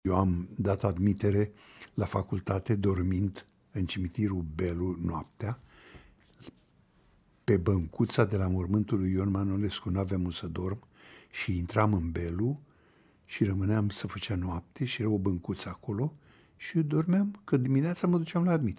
Eu am dat admitere la facultate dormind în cimitirul Belu noaptea, pe băncuța de la mormântul lui Ion Manolescu, nu aveam să dorm, și intram în Belu și rămâneam să făcea noapte și era o băncuță acolo și eu dormeam că dimineața mă duceam la admitere.